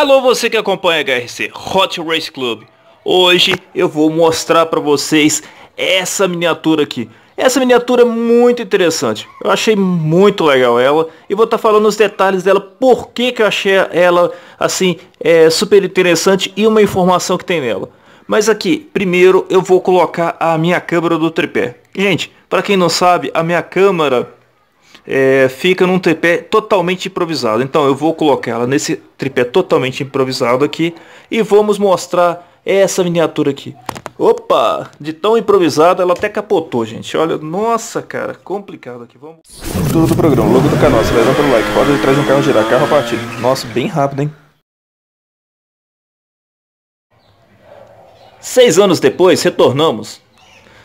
Alô você que acompanha a HRC Hot Race Club. Hoje eu vou mostrar para vocês essa miniatura aqui. Essa miniatura é muito interessante. Eu achei muito legal ela e vou estar tá falando os detalhes dela, por que que eu achei ela assim é, super interessante e uma informação que tem nela. Mas aqui, primeiro eu vou colocar a minha câmera do tripé. Gente, para quem não sabe, a minha câmera é, fica num tripé totalmente improvisado. Então eu vou colocar ela nesse tripé totalmente improvisado aqui e vamos mostrar essa miniatura aqui. Opa, de tão improvisado ela até capotou, gente. Olha, nossa, cara, complicado aqui. Vamos. Tudo do programa, logo do canal, se levanta o like. Pode de trás um carro girar, carro partido. Nossa, bem rápido, hein? Seis anos depois, retornamos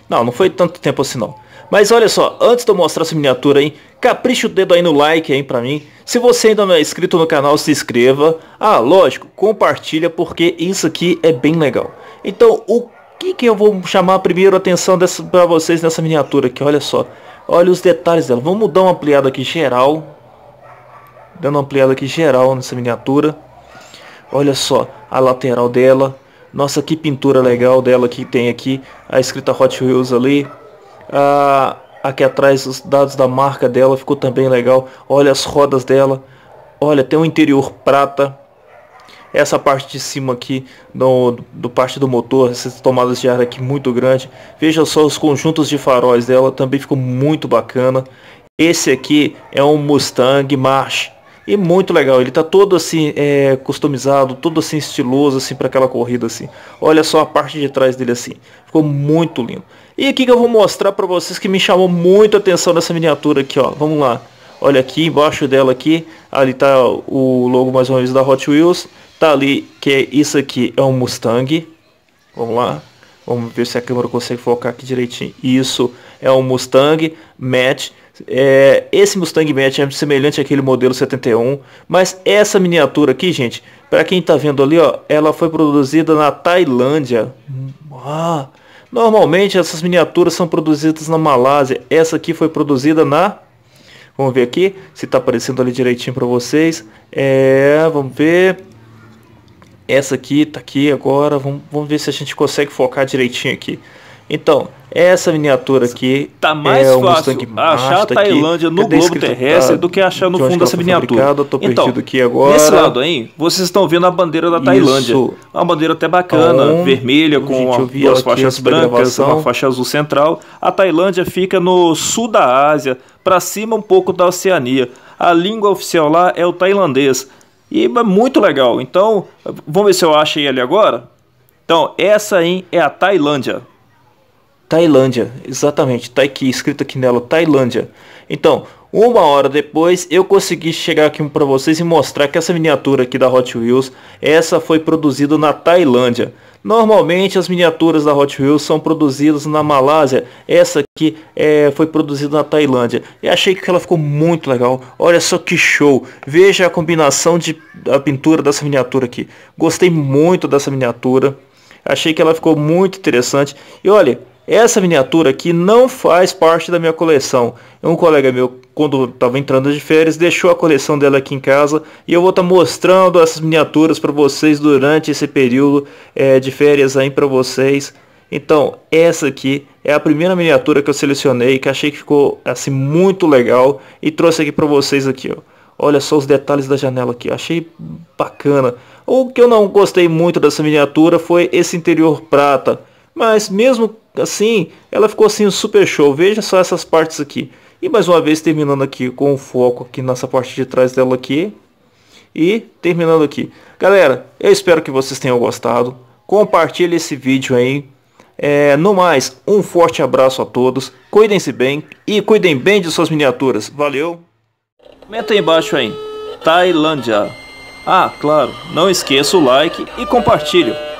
não, não foi tanto tempo assim não. Mas olha só, antes de eu mostrar essa miniatura, aí, capricha o dedo aí no like aí pra mim. Se você ainda não é inscrito no canal, se inscreva. Ah, lógico, compartilha porque isso aqui é bem legal. Então, o que que eu vou chamar primeiro a atenção dessa, pra vocês nessa miniatura aqui, olha só. Olha os detalhes dela. Vamos dar uma ampliada aqui geral. Dando uma ampliada aqui geral nessa miniatura. Olha só a lateral dela. Nossa, que pintura legal dela que tem aqui. A escrita Hot Wheels ali. Ah, aqui atrás os dados da marca dela. Ficou também legal. Olha as rodas dela. Olha, tem um interior prata. Essa parte de cima aqui do, do parte do motor, essas tomadas de ar aqui muito grande. Veja só os conjuntos de faróis dela, também ficou muito bacana. Esse aqui é um Mustang March e muito legal, ele tá todo assim, é, customizado, todo assim estiloso assim para aquela corrida assim. Olha só a parte de trás dele assim. Ficou muito lindo. E aqui que eu vou mostrar para vocês que me chamou muito a atenção nessa miniatura aqui, ó. Vamos lá. Olha aqui embaixo dela aqui, ali tá o logo mais uma vez da Hot Wheels. Tá ali que é isso aqui é um Mustang. Vamos lá. Vamos ver se a câmera consegue focar aqui direitinho. Isso é um Mustang Match é, esse Mustang Match é semelhante àquele modelo 71, mas essa miniatura aqui, gente, para quem tá vendo ali, ó, ela foi produzida na Tailândia. Ah, normalmente essas miniaturas são produzidas na Malásia. Essa aqui foi produzida na Vamos ver aqui se tá aparecendo ali direitinho para vocês. É, vamos ver. Essa aqui tá aqui agora. Vamos, vamos ver se a gente consegue focar direitinho aqui. Então, essa miniatura aqui tá mais é um fácil achar a Tailândia no globo terrestre tá, do que achar no fundo dessa miniatura. então, Nesse lado aí, vocês estão vendo a bandeira da Tailândia. Isso. É uma bandeira até bacana, um, então, vermelha, com gente, duas faixas brancas, uma faixa azul central. A Tailândia fica no sul da Ásia, para cima um pouco da Oceania. A língua oficial lá é o tailandês. E é muito legal. Então, vamos ver se eu acho ele agora. Então, essa aí é a Tailândia. Tailândia, exatamente, tá aqui escrito aqui nela, Tailândia. Então, uma hora depois eu consegui chegar aqui para vocês e mostrar que essa miniatura aqui da Hot Wheels, essa foi produzida na Tailândia. Normalmente as miniaturas da Hot Wheels são produzidas na Malásia, essa aqui é, foi produzida na Tailândia. E achei que ela ficou muito legal, olha só que show, veja a combinação de, da pintura dessa miniatura aqui. Gostei muito dessa miniatura, achei que ela ficou muito interessante. E olha, essa miniatura aqui não faz parte da minha coleção. Um colega meu, quando estava entrando de férias, deixou a coleção dela aqui em casa e eu vou estar tá mostrando essas miniaturas para vocês durante esse período é, de férias aí para vocês. Então, essa aqui é a primeira miniatura que eu selecionei, que achei que ficou assim muito legal e trouxe aqui para vocês aqui, ó. Olha só os detalhes da janela aqui, achei bacana. O que eu não gostei muito dessa miniatura foi esse interior prata. Mas mesmo assim, ela ficou assim super show. Veja só essas partes aqui. E mais uma vez terminando aqui com o foco aqui nessa parte de trás dela aqui. E terminando aqui. Galera, eu espero que vocês tenham gostado. Compartilhe esse vídeo aí. É, no mais, um forte abraço a todos. Cuidem-se bem e cuidem bem de suas miniaturas. Valeu! Comenta aí embaixo aí. Tailândia. Ah, claro, não esqueça o like e compartilhe.